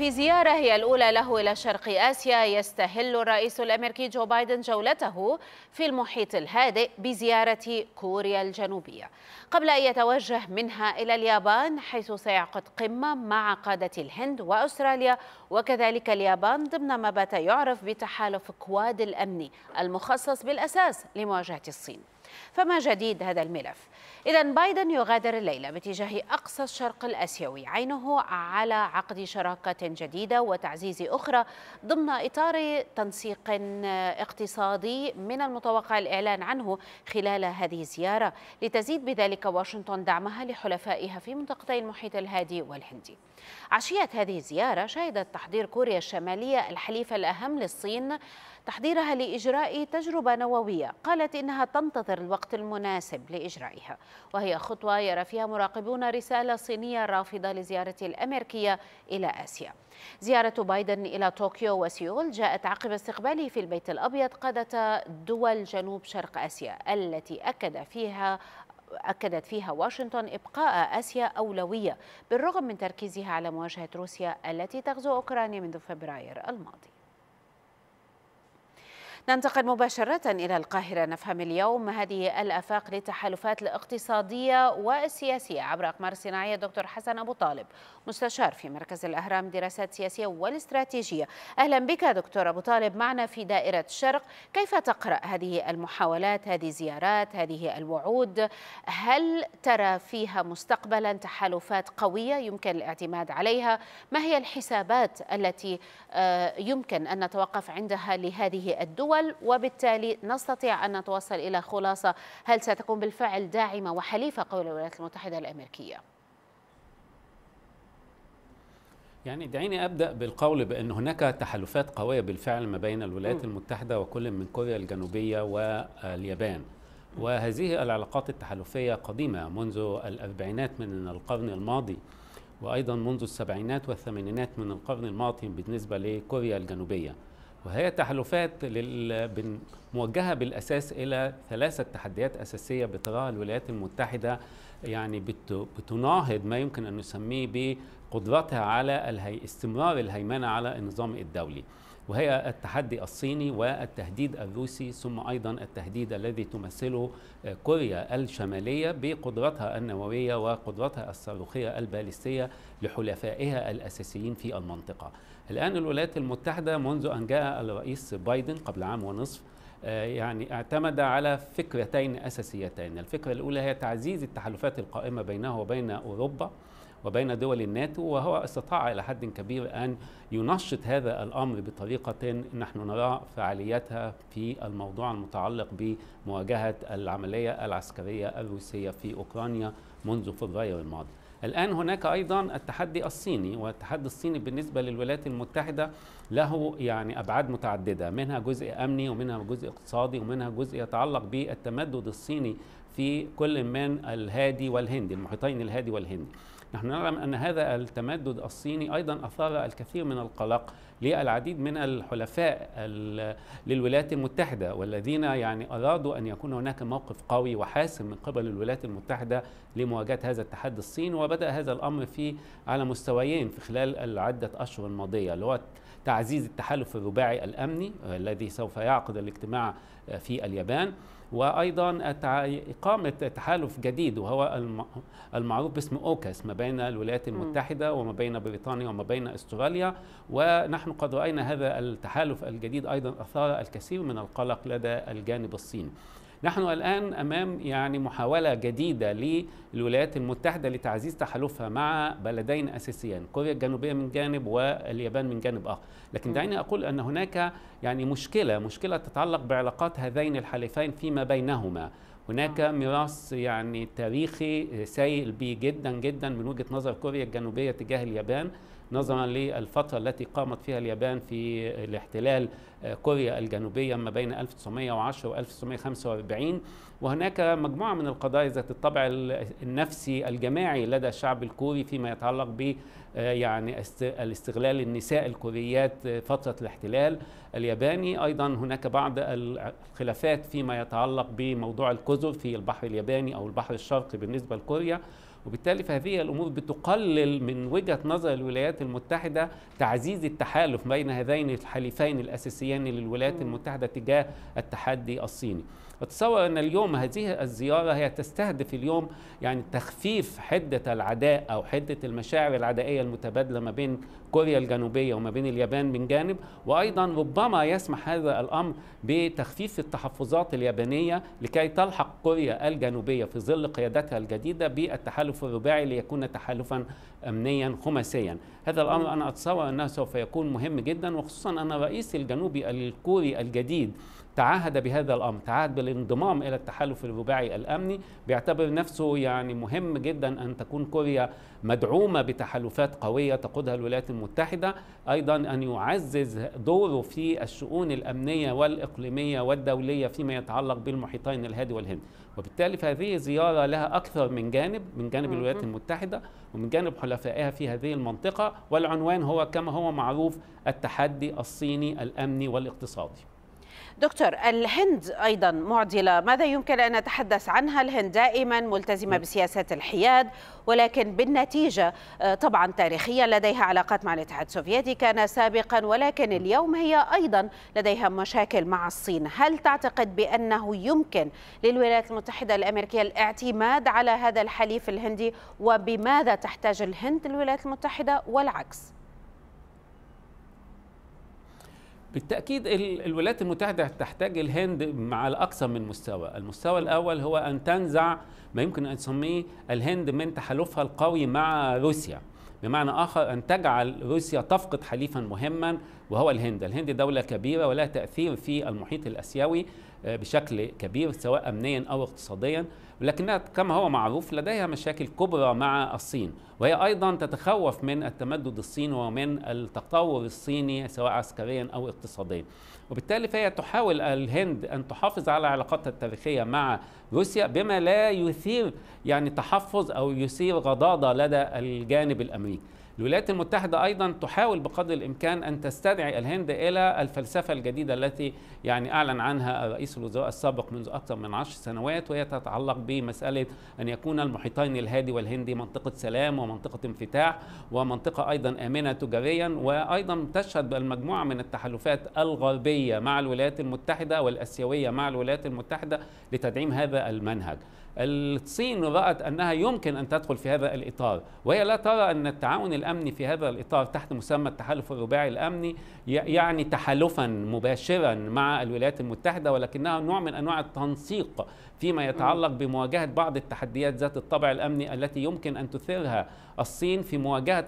في زيارة هي الأولى له إلى شرق آسيا يستهل الرئيس الأمريكي جو بايدن جولته في المحيط الهادئ بزيارة كوريا الجنوبية قبل أن يتوجه منها إلى اليابان حيث سيعقد قمة مع قادة الهند وأستراليا وكذلك اليابان ضمن ما بات يعرف بتحالف كواد الأمني المخصص بالأساس لمواجهة الصين فما جديد هذا الملف؟ إذا بايدن يغادر الليلة باتجاه أقصى الشرق الأسيوي عينه على عقد شراكة جديدة وتعزيز أخرى ضمن إطار تنسيق اقتصادي من المتوقع الإعلان عنه خلال هذه الزيارة لتزيد بذلك واشنطن دعمها لحلفائها في منطقتي المحيط الهادي والهندي عشية هذه الزيارة شهدت تحضير كوريا الشمالية الحليف الأهم للصين تحضيرها لإجراء تجربة نووية قالت إنها تنتظر الوقت المناسب لإجرائها وهي خطوة يرى فيها مراقبون رسالة صينية رافضة لزيارة الأمريكية إلى آسيا زيارة بايدن إلى طوكيو وسيول جاءت عقب استقباله في البيت الأبيض قادة دول جنوب شرق آسيا التي أكد فيها أكدت فيها واشنطن إبقاء آسيا أولوية بالرغم من تركيزها على مواجهة روسيا التي تغزو أوكرانيا منذ فبراير الماضي ننتقل مباشرة إلى القاهرة نفهم اليوم هذه الأفاق للتحالفات الاقتصادية والسياسية عبر أقمار صناعية دكتور حسن أبو طالب مستشار في مركز الأهرام دراسات سياسية والاستراتيجية أهلا بك دكتور أبو طالب معنا في دائرة الشرق كيف تقرأ هذه المحاولات هذه الزيارات هذه الوعود هل ترى فيها مستقبلا تحالفات قوية يمكن الاعتماد عليها ما هي الحسابات التي آه، يمكن أن نتوقف عندها لهذه الدول الأول وبالتالي نستطيع أن نتوصل إلى خلاصة هل ستكون بالفعل داعمة وحليفة قول الولايات المتحدة الأمريكية يعني دعيني ابدا بالقول بان هناك تحالفات قويه بالفعل ما بين الولايات المتحده وكل من كوريا الجنوبيه واليابان وهذه العلاقات التحالفيه قديمه منذ الاربعينات من القرن الماضي وايضا منذ السبعينات والثمانينات من القرن الماضي بالنسبه لكوريا الجنوبيه وهي تحالفات موجهة بالأساس إلى ثلاثة تحديات أساسية بتراها الولايات المتحدة يعني بتناهض ما يمكن أن نسميه بقدرتها على الهي استمرار الهيمنة على النظام الدولي وهي التحدي الصيني والتهديد الروسي ثم أيضا التهديد الذي تمثله آه، كوريا الشمالية بقدرتها النووية وقدرتها الصاروخية البالستية لحلفائها الأساسيين في المنطقة الآن الولايات المتحدة منذ أن جاء الرئيس بايدن قبل عام ونصف آه، يعني اعتمد على فكرتين أساسيتين الفكرة الأولى هي تعزيز التحالفات القائمة بينه وبين أوروبا وبين دول الناتو وهو استطاع إلى حد كبير أن ينشط هذا الأمر بطريقة نحن نرى فعاليتها في الموضوع المتعلق بمواجهة العملية العسكرية الروسية في أوكرانيا منذ فبراير الماضي الآن هناك أيضا التحدي الصيني والتحدي الصيني بالنسبة للولايات المتحدة له يعني أبعاد متعددة منها جزء أمني ومنها جزء اقتصادي ومنها جزء يتعلق بالتمدد الصيني في كل من الهادي والهندي المحيطين الهادي والهندي نحن نرى أن هذا التمدد الصيني أيضا أثار الكثير من القلق للعديد من الحلفاء للولايات المتحدة والذين يعني أرادوا أن يكون هناك موقف قوي وحاسم من قبل الولايات المتحدة لمواجهة هذا التحدي الصيني وبدأ هذا الأمر في على مستويين في خلال العدة أشهر الماضية اللي هو تعزيز التحالف الرباعي الأمني الذي سوف يعقد الاجتماع في اليابان وايضا اقامه تحالف جديد وهو المعروف باسم اوكاس ما بين الولايات المتحده وما بين بريطانيا وما بين استراليا ونحن قد راينا هذا التحالف الجديد ايضا اثار الكثير من القلق لدى الجانب الصيني نحن الآن أمام يعني محاولة جديدة للولايات المتحدة لتعزيز تحالفها مع بلدين أساسيين كوريا الجنوبية من جانب واليابان من جانب آخر لكن دعيني أقول أن هناك يعني مشكلة مشكلة تتعلق بعلاقات هذين الحليفين فيما بينهما هناك ميراث يعني تاريخي سيء جدا جدا من وجهه نظر كوريا الجنوبيه تجاه اليابان نظرا للفترة التي قامت فيها اليابان في الاحتلال آه، كوريا الجنوبية ما بين 1910 و 1945 وهناك مجموعة من القضايا ذات الطبع النفسي الجماعي لدى الشعب الكوري فيما يتعلق ب آه، يعني الاستغلال النساء الكوريات آه، فترة الاحتلال الياباني أيضا هناك بعض الخلافات فيما يتعلق بموضوع الكزر في البحر الياباني أو البحر الشرقي بالنسبة لكوريا وبالتالي فهذه الأمور بتقلل من وجهة نظر الولايات المتحدة تعزيز التحالف بين هذين الحليفين الأساسيين للولايات المتحدة تجاه التحدي الصيني أتصور أن اليوم هذه الزيارة هي تستهدف اليوم يعني تخفيف حدة العداء أو حدة المشاعر العدائية المتبادلة ما بين كوريا الجنوبية وما بين اليابان من جانب وأيضا ربما يسمح هذا الأمر بتخفيف التحفظات اليابانية لكي تلحق كوريا الجنوبية في ظل قيادتها الجديدة بالتحالف التحالف الرباعي ليكون تحالفا امنيا خماسيا هذا الامر انا اتصور انه سوف يكون مهم جدا وخصوصا ان الرئيس الجنوبي الكوري الجديد تعهد بهذا الامر تعهد بالانضمام الى التحالف الرباعي الامني بيعتبر نفسه يعني مهم جدا ان تكون كوريا مدعومه بتحالفات قويه تقودها الولايات المتحده ايضا ان يعزز دوره في الشؤون الامنيه والاقليميه والدوليه فيما يتعلق بالمحيطين الهادي والهند وبالتالي فهذه زياره لها اكثر من جانب من جانب الولايات المتحده ومن جانب حلفائها في هذه المنطقه والعنوان هو كما هو معروف التحدي الصيني الامني والاقتصادي دكتور الهند أيضا معضلة ماذا يمكن أن نتحدث عنها الهند دائما ملتزمة نعم. بسياسة الحياد ولكن بالنتيجة آه، طبعا تاريخيا لديها علاقات مع الاتحاد السوفيتي كان سابقا ولكن اليوم هي أيضا لديها مشاكل مع الصين هل تعتقد بأنه يمكن للولايات المتحدة الأمريكية الاعتماد على هذا الحليف الهندي وبماذا تحتاج الهند للولايات المتحدة والعكس؟ بالتأكيد الولايات المتحدة تحتاج الهند مع الأكثر من مستوى المستوى الأول هو أن تنزع ما يمكن أن نسميه الهند من تحالفها القوي مع روسيا بمعنى آخر أن تجعل روسيا تفقد حليفا مهما وهو الهند الهند دولة كبيرة ولها تأثير في المحيط الأسيوي آه، بشكل كبير سواء أمنيا أو اقتصاديا ولكنها كما هو معروف لديها مشاكل كبرى مع الصين وهي أيضا تتخوف من التمدد الصيني ومن التطور الصيني سواء عسكريا أو اقتصاديا وبالتالي فهي تحاول الهند أن تحافظ على علاقاتها التاريخية مع روسيا بما لا يثير يعني تحفظ أو يثير غضاضة لدى الجانب الأمريكي الولايات المتحدة أيضا تحاول بقدر الإمكان أن تستدعي الهند إلى الفلسفة الجديدة التي يعني أعلن عنها رئيس الوزراء السابق منذ أكثر من عشر سنوات وهي تتعلق بمسألة أن يكون المحيطين الهادي والهندي منطقة سلام ومنطقة انفتاح ومنطقة أيضا آمنة تجاريا وأيضا تشهد المجموعة من التحالفات الغربية مع الولايات المتحدة والأسيوية مع الولايات المتحدة لتدعيم هذا المنهج الصين رأت أنها يمكن أن تدخل في هذا الإطار وهي لا ترى أن التعاون الأمني في هذا الإطار تحت مسمى التحالف الرباعي الأمني يعني تحالفا مباشرا مع الولايات المتحدة ولكنها نوع من أنواع التنسيق فيما يتعلق بمواجهة بعض التحديات ذات الطابع الأمني التي يمكن أن تثيرها الصين في مواجهة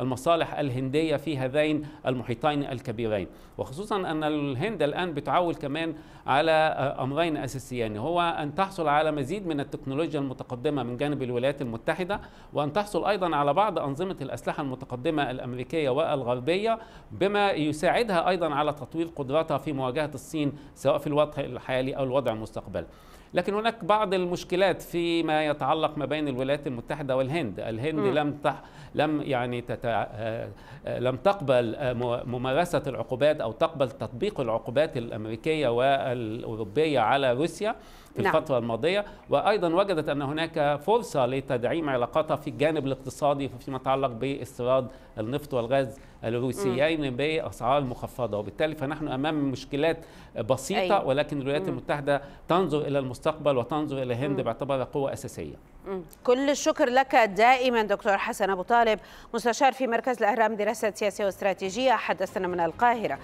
المصالح الهندية في هذين المحيطين الكبيرين وخصوصا أن الهند الآن بتعول كمان على آه، أمرين أساسيين هو أن تحصل على مزيد من التكنولوجيا المتقدمة من جانب الولايات المتحدة وأن تحصل أيضا على بعض أنظمة الأسلحة المتقدمة الأمريكية والغربية بما يساعدها أيضا على تطوير قدراتها في مواجهة الصين سواء في الوضع الحالي أو الوضع المستقبلي لكن هناك بعض المشكلات فيما يتعلق ما بين الولايات المتحده والهند الهند م. لم تح... لم يعني تتع... آه، آه، لم تقبل آه، ممارسه العقوبات او تقبل تطبيق العقوبات الامريكيه والاوروبيه على روسيا في نعم. الفترة الماضية وأيضا وجدت أن هناك فرصة لتدعيم علاقاتها في الجانب الاقتصادي فيما يتعلق باستيراد النفط والغاز الروسيين بأسعار مخفضة وبالتالي فنحن أمام مشكلات بسيطة أي. ولكن الولايات مم. المتحدة تنظر إلى المستقبل وتنظر إلى الهند باعتبارها قوة أساسية مم. كل الشكر لك دائما دكتور حسن أبو طالب مستشار في مركز الأهرام دراسة سياسية واستراتيجية حدثنا من القاهرة